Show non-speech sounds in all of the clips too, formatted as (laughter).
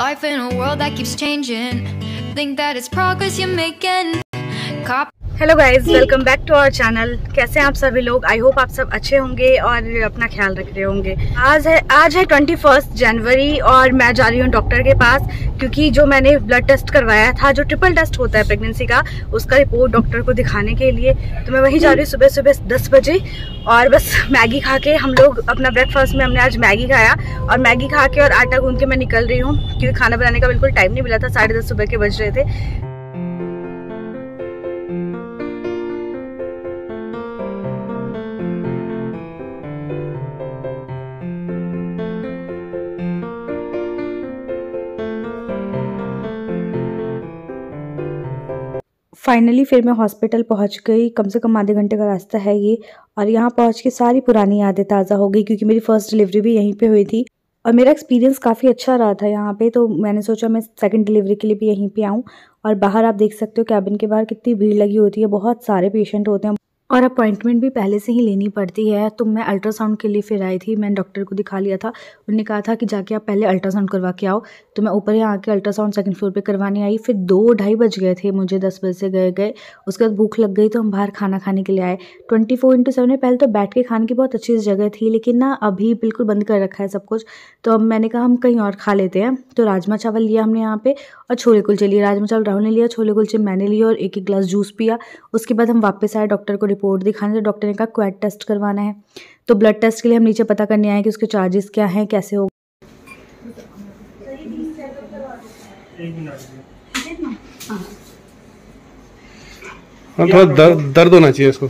Life in a world that keeps changing. Think that it's progress you're making. Cop hello guys welcome back to our channel कैसे हैं आप सभी लोग I hope आप सब अच्छे होंगे और अपना ख्याल रख रहे होंगे आज है आज है ट्वेंटी फर्स्ट जनवरी और मैं जा रही हूँ डॉक्टर के पास क्योंकि जो मैंने ब्लड टेस्ट करवाया था जो ट्रिपल टेस्ट होता है प्रेगनेंसी का उसका रिपोर्ट डॉक्टर को दिखाने के लिए तो मैं वहीं जा रही हूँ सुबह सुबह दस बजे और बस मैगी खा के हम लोग अपना ब्रेकफास्ट में हमने आज मैगी खाया और मैगी खा के और आटा गूंद के मैं निकल रही हूँ क्योंकि खाना बनाने का बिल्कुल टाइम नहीं मिला था साढ़े सुबह के बज रहे थे फाइनली फिर मैं हॉस्पिटल पहुंच गई कम से कम आधे घंटे का रास्ता है ये और यहाँ पहुंच के सारी पुरानी यादें ताज़ा हो गई क्योंकि मेरी फ़र्स्ट डिलीवरी भी यहीं पे हुई थी और मेरा एक्सपीरियंस काफ़ी अच्छा रहा था यहाँ पे तो मैंने सोचा मैं सेकंड डिलीवरी के लिए भी यहीं पे आऊँ और बाहर आप देख सकते हो कैबिन के बाहर कितनी भीड़ लगी होती है बहुत सारे पेशेंट होते हैं और अपॉइंटमेंट भी पहले से ही लेनी पड़ती है तो मैं अल्ट्रासाउंड के लिए फिर आई थी मैंने डॉक्टर को दिखा लिया था उन्होंने कहा था कि जाके आप पहले अल्ट्रासाउंड करवा के आओ तो मैं ऊपर यहाँ आके अल्ट्रासाउंड सेकंड फ्लोर पे करवाने आई फिर दो ढाई बज गए थे मुझे दस बजे से गए गए उसके बाद भूख लग गई तो हम बाहर खाना खाने के लिए आए ट्वेंटी फोर इंटू सेवन पहले तो बैठ के खाने की बहुत अच्छी जगह थी लेकिन ना अभी बिल्कुल बंद कर रखा है सब कुछ तो अब मैंने कहा हम कहीं और खा लेते हैं तो राजमा चावल लिया हमने यहाँ पर और छोले कुलचे लिए राजमा चावल राहुल ने लिया छोले कुलचे मैंने लिए और एक एक ग्लास जूस पिया उसके बाद हम वापस आए डॉक्टर को रिपोर्ट दिखाने तो डॉक्टर ने कहा क्वेट टेस्ट करवाना है तो ब्लड टेस्ट के लिए हम नीचे पता करने आए कि उसके चार्जेस क्या हैं कैसे होगा हाँ, थोड़ा दर, दर्द होना चाहिए इसको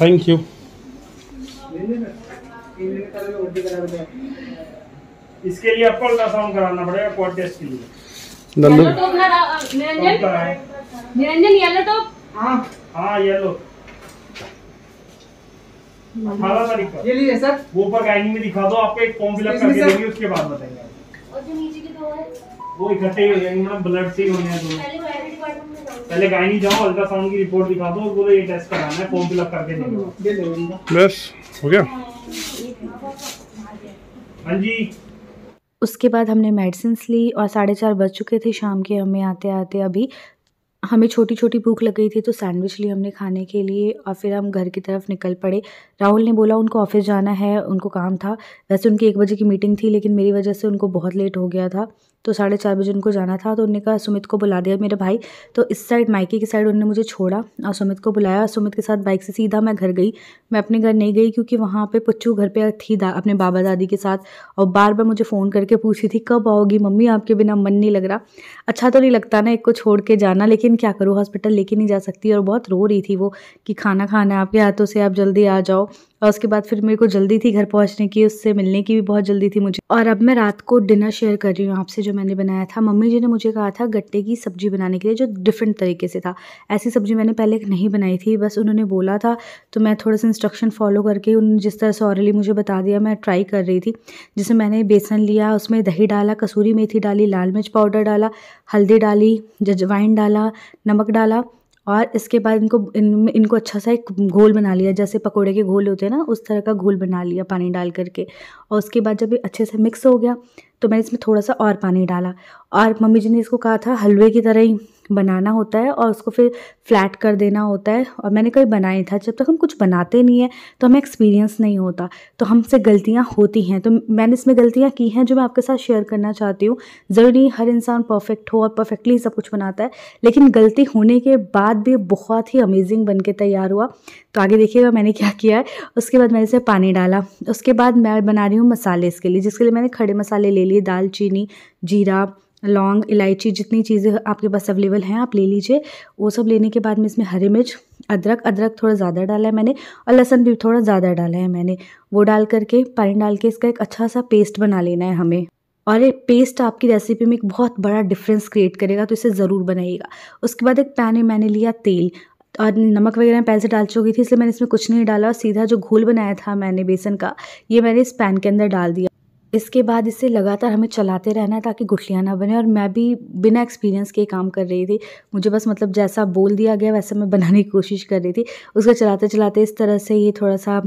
थैंक यू इसके लिए आपको अल्ट्रासाउंड कराना पड़ेगा क्वाड टेस्ट के लिए yellow top Niranjan Niranjan yellow तो हां हां येलो हमारा तरीका ये लीजिए सर वो ऊपर गाइनिंग में दिखा दो आपको एक फॉर्म फिल अप करके देंगे उसके बाद बताएंगे और जो नीचे के दो है वो इकट्ठे हो जाएंगे मतलब ब्लड से ही होने हैं दोनों पहले वायरल डिपार्टमेंट गायनी जाओ अल्ट्रासाउंड की रिपोर्ट दिखा दो बोलो ये टेस्ट कराना है फॉर्म फिल अप करके देंगे बस हो गया हां हाँ जी उसके बाद हमने मेडिसिन ली और साढ़े चार बज चुके थे शाम के हमें आते आते अभी हमें छोटी छोटी भूख लग गई थी तो सैंडविच ली हमने खाने के लिए और फिर हम घर की तरफ निकल पड़े राहुल ने बोला उनको ऑफिस जाना है उनको काम था वैसे उनकी एक बजे की मीटिंग थी लेकिन मेरी वजह से उनको बहुत लेट हो गया था तो साढ़े चार बजे उनको जाना था तो उन्होंने कहा सुमित को बुला दिया मेरे भाई तो इस साइड माइकी की साइड उन्होंने मुझे छोड़ा और सुमित को बुलाया सुमित के साथ बाइक से सीधा मैं घर गई मैं अपने घर नहीं गई क्योंकि वहाँ पर पुच्छू घर पर थी अपने बाबा दादी के साथ और बार बार मुझे फ़ोन करके पूछी थी कब आओगी मम्मी आपके बिना मन नहीं लग रहा अच्छा तो नहीं लगता ना एक को छोड़ के जाना लेकिन क्या करूँ हॉस्पिटल लेके नहीं जा सकती और बहुत रो रही थी वो कि खाना खाना है आपके हाथों से आप जल्दी आ जाओ और उसके बाद फिर मेरे को जल्दी थी घर पहुँचने की उससे मिलने की भी बहुत जल्दी थी मुझे और अब मैं रात को डिनर शेयर कर रही हूँ आपसे जो मैंने बनाया था मम्मी जी ने मुझे कहा था गट्टे की सब्ज़ी बनाने के लिए जो डिफरेंट तरीके से था ऐसी सब्ज़ी मैंने पहले नहीं बनाई थी बस उन्होंने बोला था तो मैं थोड़ा सा इंस्ट्रक्शन फॉलो करके उन जिस तरह से ऑरली मुझे बता दिया मैं ट्राई कर रही थी जिसमें मैंने बेसन लिया उसमें दही डाला कसूरी मेथी डाली लाल मिर्च पाउडर डाला हल्दी डाली जजवाइन डाला नमक डाला और इसके बाद इनको इन इनको अच्छा सा एक घोल बना लिया जैसे पकोड़े के घोल होते हैं ना उस तरह का घोल बना लिया पानी डाल करके और उसके बाद जब ये अच्छे से मिक्स हो गया तो मैंने इसमें थोड़ा सा और पानी डाला और मम्मी जी ने इसको कहा था हलवे की तरह ही बनाना होता है और उसको फिर फ्लैट कर देना होता है और मैंने कभी बनाया था जब तक हम कुछ बनाते नहीं हैं तो हमें एक्सपीरियंस नहीं होता तो हमसे गलतियाँ होती हैं तो मैंने इसमें गलतियाँ की हैं जो मैं आपके साथ शेयर करना चाहती हूँ ज़रूरी हर इंसान परफेक्ट हो और परफेक्टली सब कुछ बनाता है लेकिन गलती होने के बाद भी बहुत ही अमेजिंग बन के तैयार हुआ तो आगे देखिएगा मैंने क्या किया है उसके बाद मैंने इसे पानी डाला उसके बाद मैं बना रही हूँ मसाले इसके लिए जिसके लिए मैंने खड़े मसाले ले लिए दालचीनी जीरा लौंग इलायची जितनी चीज़ें आपके पास अवेलेबल हैं आप ले लीजिए वो सब लेने के बाद में इसमें हरी मिर्च अदरक अदरक थोड़ा ज़्यादा डाला है मैंने और लहसन भी थोड़ा ज़्यादा डाला है मैंने वो डाल करके पानी डाल के इसका एक अच्छा सा पेस्ट बना लेना है हमें और ये पेस्ट आपकी रेसिपी में एक बहुत बड़ा डिफरेंस क्रिएट करेगा तो इसे ज़रूर बनाइएगा उसके बाद एक पैन में मैंने लिया तेल और नमक वगैरह पहले से डाल चुकी थी इसलिए मैंने इसमें कुछ नहीं डाला और सीधा जो घोल बनाया था मैंने बेसन का ये मैंने इस पैन के अंदर डाल दिया इसके बाद इसे लगातार हमें चलाते रहना है ताकि गुठलियाँ ना बने और मैं भी बिना एक्सपीरियंस के काम कर रही थी मुझे बस मतलब जैसा बोल दिया गया वैसा मैं बनाने की कोशिश कर रही थी उसको चलाते चलाते इस तरह से ये थोड़ा सा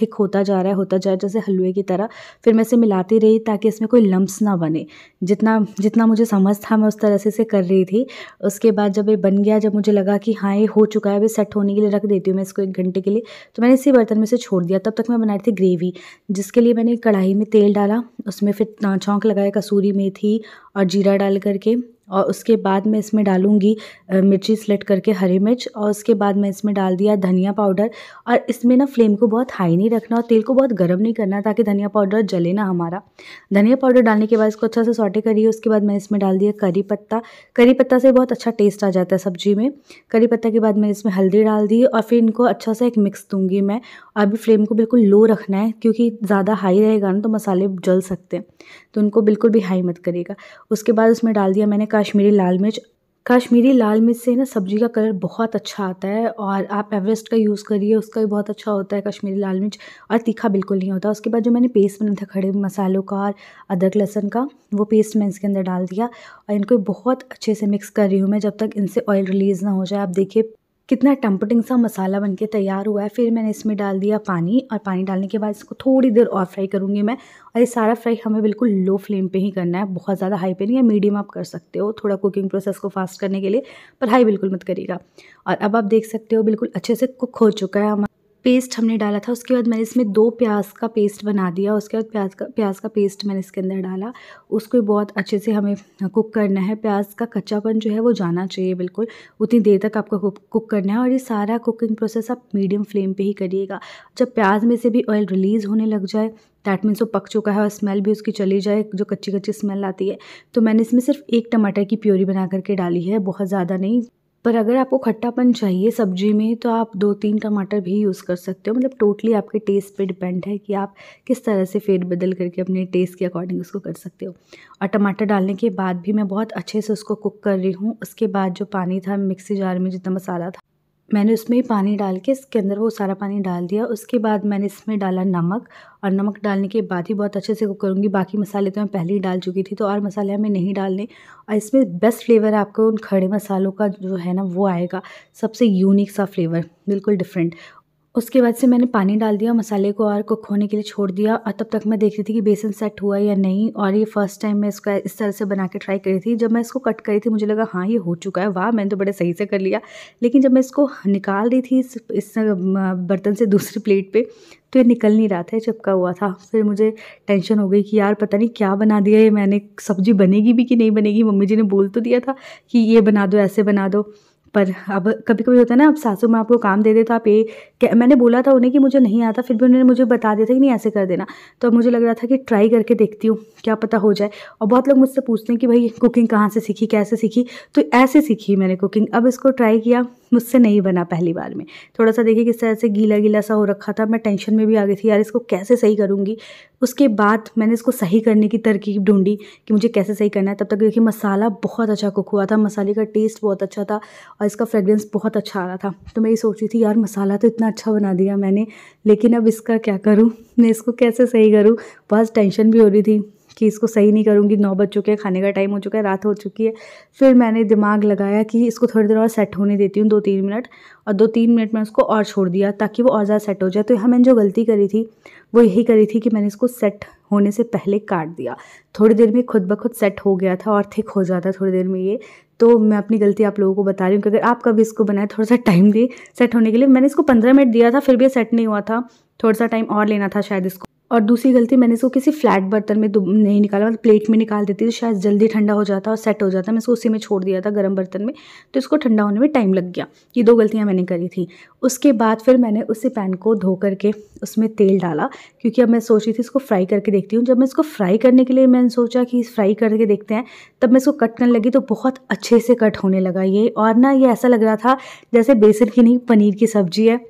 थिक होता जा रहा है होता जा रहा है जैसे हलवे की तरह फिर मैं इसे मिलाती रही ताकि इसमें कोई लम्ब्स ना बने जितना जितना मुझे समझ था मैं उस तरह से इसे कर रही थी उसके बाद जब ये बन गया जब मुझे लगा कि हाँ ये हो चुका है अभी सेट होने के लिए रख देती हूँ मैं इसको एक घंटे के लिए तो मैंने इसी बर्तन में इसे छोड़ दिया तब तक मैं बना रही थी ग्रेवी जिसके लिए मैंने कढ़ाई में तेल डाला उसमें फिर छौंक लगाया कसूरी मेथी और जीरा डाल करके और उसके बाद मैं इसमें डालूंगी मिर्ची स्लिट करके हरी मिर्च और उसके बाद मैं इसमें डाल दिया धनिया पाउडर और इसमें ना फ्लेम को बहुत हाई नहीं रखना और तेल को बहुत गर्म नहीं करना ताकि धनिया पाउडर जले ना हमारा धनिया पाउडर डालने के बाद इसको अच्छा से सॉटे करिए उसके बाद मैं इसमें डाल दिया करी पत्ता करी पत्ता से बहुत अच्छा टेस्ट आ जाता है सब्जी में करी पत्ता के बाद मैं इसमें हल्दी डाल दी और फिर इनको अच्छा सा एक मिक्स दूँगी मैं और अभी फ्लेम को बिल्कुल लो रखना है क्योंकि ज़्यादा हाई रहेगा ना तो मसाले जल सकते हैं तो उनको बिल्कुल भी हाई मत करिएगा उसके बाद उसमें डाल दिया मैंने काश्मीरी लाल मिर्च काश्मीरी लाल मिर्च से ना सब्ज़ी का कलर बहुत अच्छा आता है और आप एवरेस्ट का यूज़ करिए उसका भी बहुत अच्छा होता है कश्मीरी लाल मिर्च और तीखा बिल्कुल नहीं होता उसके बाद जो मैंने पेस्ट बनाया था खड़े मसालों का और अदरक लहसन का वो पेस्ट मैं इसके अंदर डाल दिया और इनको बहुत अच्छे से मिक्स कर रही हूँ मैं जब तक इनसे ऑयल रिलीज़ ना हो जाए आप देखिए कितना टम्पटिंग सा मसाला बन के तैयार हुआ है फिर मैंने इसमें डाल दिया पानी और पानी डालने के बाद इसको थोड़ी देर और फ्राई करूँगी मैं और ये सारा फ्राई हमें बिल्कुल लो फ्लेम पे ही करना है बहुत ज़्यादा हाई पे नहीं है मीडियम आप कर सकते हो थोड़ा कुकिंग प्रोसेस को फास्ट करने के लिए पर हाई बिल्कुल मत करिएगा और अब आप देख सकते हो बिल्कुल अच्छे से कुक हो चुका है हमारा पेस्ट हमने डाला था उसके बाद मैंने इसमें दो प्याज का पेस्ट बना दिया उसके बाद प्याज का प्याज का पेस्ट मैंने इसके अंदर डाला उसको बहुत अच्छे से हमें कुक करना है प्याज का कच्चापन जो है वो जाना चाहिए बिल्कुल उतनी देर तक आपको कुक करना है और ये सारा कुकिंग प्रोसेस आप मीडियम फ्लेम पर ही करिएगा जब प्याज में से भी ऑयल रिलीज़ होने लग जाए दैट मीन्स वो पक चुका है और स्मेल भी उसकी चली जाए जो कच्ची कच्ची स्मेल आती है तो मैंने इसमें सिर्फ एक टमाटर की प्योरी बना करके डाली है बहुत ज़्यादा नहीं पर अगर आपको खट्टापन चाहिए सब्जी में तो आप दो तीन टमाटर भी यूज़ कर सकते हो मतलब टोटली आपके टेस्ट पे डिपेंड है कि आप किस तरह से फेर बदल करके अपने टेस्ट के अकॉर्डिंग उसको कर सकते हो और टमाटर डालने के बाद भी मैं बहुत अच्छे से उसको कुक कर रही हूँ उसके बाद जो पानी था मिक्सी जार में जितना मसाला था मैंने उसमें पानी डाल के इसके अंदर वो सारा पानी डाल दिया उसके बाद मैंने इसमें डाला नमक और नमक डालने के बाद ही बहुत अच्छे से कुक करूँगी बाकी मसाले तो मैं पहले ही डाल चुकी थी तो और मसाले हमें नहीं डालने और इसमें बेस्ट फ्लेवर आपको उन खड़े मसालों का जो है ना वो आएगा सबसे यूनिक सा फ्लेवर बिल्कुल डिफरेंट उसके बाद से मैंने पानी डाल दिया मसाले को और कुक होने के लिए छोड़ दिया और तब तक मैं देख रही थी कि बेसन सेट हुआ या नहीं और ये फर्स्ट टाइम मैं इसका इस तरह से बना के ट्राई करी थी जब मैं इसको कट करी थी मुझे लगा हाँ ये हो चुका है वाह मैंने तो बड़े सही से कर लिया लेकिन जब मैं इसको निकाल रही थी इस, इस बर्तन से दूसरी प्लेट पर तो ये निकल नहीं रहा था चिपका हुआ था फिर मुझे टेंशन हो गई कि यार पता नहीं क्या बना दिया ये मैंने सब्जी बनेगी भी कि नहीं बनेगी मम्मी जी ने बोल तो दिया था कि ये बना दो ऐसे बना दो पर अब कभी कभी होता है ना अब सासू माँ आपको काम दे दे तो आप ये मैंने बोला था उन्हें कि मुझे नहीं आता फिर भी उन्होंने मुझे बता दिया था कि नहीं ऐसे कर देना तो मुझे लग रहा था कि ट्राई करके देखती हूँ क्या पता हो जाए और बहुत लोग मुझसे पूछते हैं कि भाई कुकिंग कहाँ से सीखी कैसे सीखी तो ऐसे सीखी मैंने कुकिंग अब इसको ट्राई किया मुझसे नहीं बना पहली बार में थोड़ा सा देखिए किस तरह से गीला गीला सा हो रखा था मैं टेंशन में भी आ गई थी यार इसको कैसे सही करूँगी उसके बाद मैंने इसको सही करने की तरकीब ढूंढी कि मुझे कैसे सही करना है तब तक देखिए मसाला बहुत अच्छा कुक हुआ था मसाले का टेस्ट बहुत अच्छा था और इसका फ्रेगरेंस बहुत अच्छा आ रहा था तो मैं ये सोच रही थी यार मसाला तो इतना अच्छा बना दिया मैंने लेकिन अब इसका क्या करूँ मैं इसको कैसे सही करूँ बहुत टेंशन भी हो रही थी कि इसको सही नहीं करूँगी नौ बज चुके हैं खाने का टाइम हो चुका है रात हो चुकी है फिर मैंने दिमाग लगाया कि इसको थोड़ी देर और सेट होने देती हूँ दो तीन मिनट और दो तीन मिनट में उसको और छोड़ दिया ताकि वो और ज़्यादा सेट हो जाए तो यहाँ मैंने जो गलती करी थी वो यही करी थी कि मैंने इसको सेट होने से पहले काट दिया थोड़ी देर में खुद ब खुद सेट हो गया था और थिक हो जाता थोड़ी देर में ये तो मैं अपनी गलती आप लोगों को बता रही हूँ कि अगर आप कभी इसको बनाए थोड़ा सा टाइम दिए सेट होने के लिए मैंने इसको पंद्रह मिनट दिया था फिर भी सेट नहीं हुआ था थोड़ा सा टाइम और लेना था शायद इसको और दूसरी गलती मैंने इसको किसी फ्लैट बर्तन में नहीं निकाला मतलब प्लेट में निकाल देती तो शायद जल्दी ठंडा हो जाता और सेट हो जाता मैं इसको उसी में छोड़ दिया था गर्म बर्तन में तो इसको ठंडा होने में टाइम लग गया ये दो गलतियाँ मैंने करी थी उसके बाद फिर मैंने उसी पैन को धो करके उसमें तेल डाला क्योंकि अब मैं सोच रही थी इसको फ्राई करके देखती हूँ जब मैं इसको फ्राई करने के लिए मैंने सोचा कि फ्राई करके देखते हैं तब मैं इसको कट करने लगी तो बहुत अच्छे से कट होने लगा ये और ना ये ऐसा लग रहा था जैसे बेसन की नहीं पनीर की सब्जी है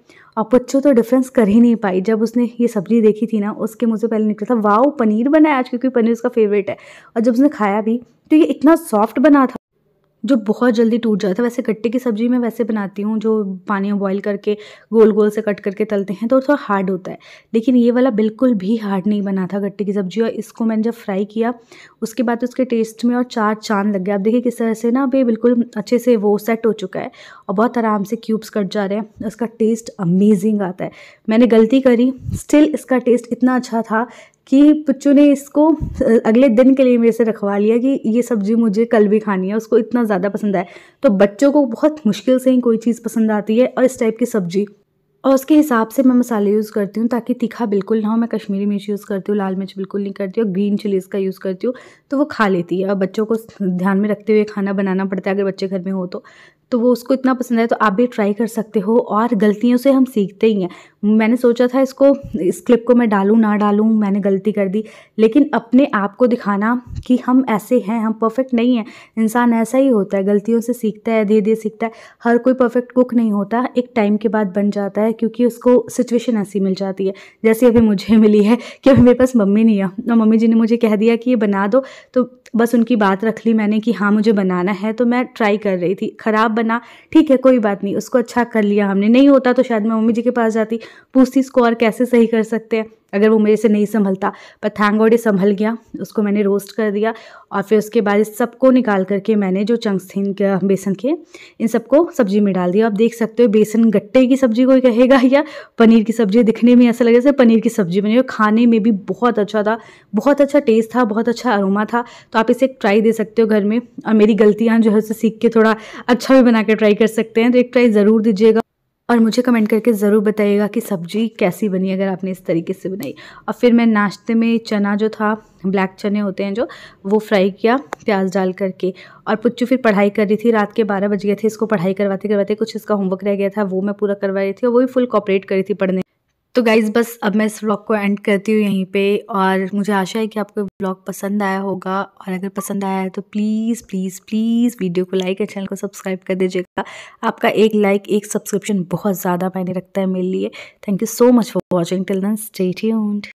पुच्छू तो डिफरेंस कर ही नहीं पाई जब उसने ये सब्जी देखी थी ना उसके मुझे पहले निकला था वाह पनीर बनाया आज क्योंकि पनीर उसका फेवरेट है और जब उसने खाया भी तो ये इतना सॉफ्ट बना था जो बहुत जल्दी टूट जाता है वैसे कट्टे की सब्ज़ी मैं वैसे बनाती हूँ जो पानी में बॉयल करके गोल गोल से कट करके तलते हैं तो थोड़ा हार्ड होता है लेकिन ये वाला बिल्कुल भी हार्ड नहीं बना था गट्टे की सब्ज़ी और इसको मैंने जब फ्राई किया उसके बाद उसके टेस्ट में और चार चांद लग गया आप देखिए किस तरह से ना अभी बिल्कुल अच्छे से वो सेट हो चुका है और बहुत आराम से क्यूब्स कट जा रहे हैं उसका टेस्ट अमेजिंग आता है मैंने गलती करी स्टिल इसका टेस्ट इतना अच्छा था कि पुच्चू ने इसको अगले दिन के लिए मेरे से रखवा लिया कि ये सब्ज़ी मुझे कल भी खानी है उसको इतना ज़्यादा पसंद आए तो बच्चों को बहुत मुश्किल से ही कोई चीज़ पसंद आती है और इस टाइप की सब्ज़ी और उसके हिसाब से मैं मसाले यूज़ करती हूँ ताकि तीखा बिल्कुल ना हो मैं कश्मीरी मिर्च यूज़ करती हूँ लाल मिर्च बिल्कुल नहीं करती और ग्रीन चिलीज़ का यूज़ करती हूँ तो वो खा लेती है और बच्चों को ध्यान में रखते हुए खाना बनाना पड़ता है अगर बच्चे घर में हो तो तो वो उसको इतना पसंद है तो आप भी ट्राई कर सकते हो और गलतियों से हम सीखते ही हैं मैंने सोचा था इसको इस क्लिप को मैं डालूँ ना डालूँ मैंने गलती कर दी लेकिन अपने आप को दिखाना कि हम ऐसे हैं हम परफेक्ट नहीं हैं इंसान ऐसा ही होता है गलतियों से सीखता है धीरे धीरे सीखता है हर कोई परफेक्ट कुक नहीं होता एक टाइम के बाद बन जाता है क्योंकि उसको सिचुएशन ऐसी मिल जाती है जैसे अभी मुझे (laughs) मिली है कि अभी मेरे पास मम्मी नहीं है और मम्मी जी ने मुझे कह दिया कि ये बना दो तो बस उनकी बात रख ली मैंने कि हाँ मुझे बनाना है तो मैं ट्राई कर रही थी ख़राब बना ठीक है कोई बात नहीं उसको अच्छा कर लिया हमने नहीं होता तो शायद मैं मम्मी जी के पास जाती पूछती इसको और कैसे सही कर सकते हैं अगर वो मेरे से नहीं संभलता पर थैंक गॉड ये संभल गया उसको मैंने रोस्ट कर दिया और फिर उसके बाद इस सबको निकाल करके मैंने जो चंक्स थे इनके बेसन के इन सबको सब्जी में डाल दिया आप देख सकते हो बेसन गट्टे की सब्जी कोई कहेगा या पनीर की सब्जी दिखने में ऐसा लगे जैसे पनीर की सब्जी बनी और खाने में भी बहुत अच्छा था बहुत अच्छा टेस्ट था बहुत अच्छा अरोमा था तो आप इसे एक ट्राई दे सकते हो घर में और मेरी गलतियाँ जो है उसे सीख के थोड़ा अच्छा भी बना कर ट्राई कर सकते हैं तो एक ट्राई ज़रूर दीजिएगा और मुझे कमेंट करके ज़रूर बताइएगा कि सब्ज़ी कैसी बनी अगर आपने इस तरीके से बनाई और फिर मैं नाश्ते में चना जो था ब्लैक चने होते हैं जो वो फ्राई किया प्याज डाल करके और पुच्चू फिर पढ़ाई कर रही थी रात के बारह बज गए थे इसको पढ़ाई करवाते करवाते कुछ इसका होमवर्क रह गया था वो मैं पूरा करवा रही थी और वो भी फुल कॉपरेट करी थी पढ़ने तो गाइज़ बस अब मैं इस व्लॉग को एंड करती हूँ यहीं पे और मुझे आशा है कि आपको व्लॉग पसंद आया होगा और अगर पसंद आया है तो प्लीज़ प्लीज़ प्लीज़ वीडियो को लाइक और चैनल को सब्सक्राइब कर दीजिएगा आपका एक लाइक एक सब्सक्रिप्शन बहुत ज़्यादा मैंने रखता है मेरे लिए thank you so much for watching till then state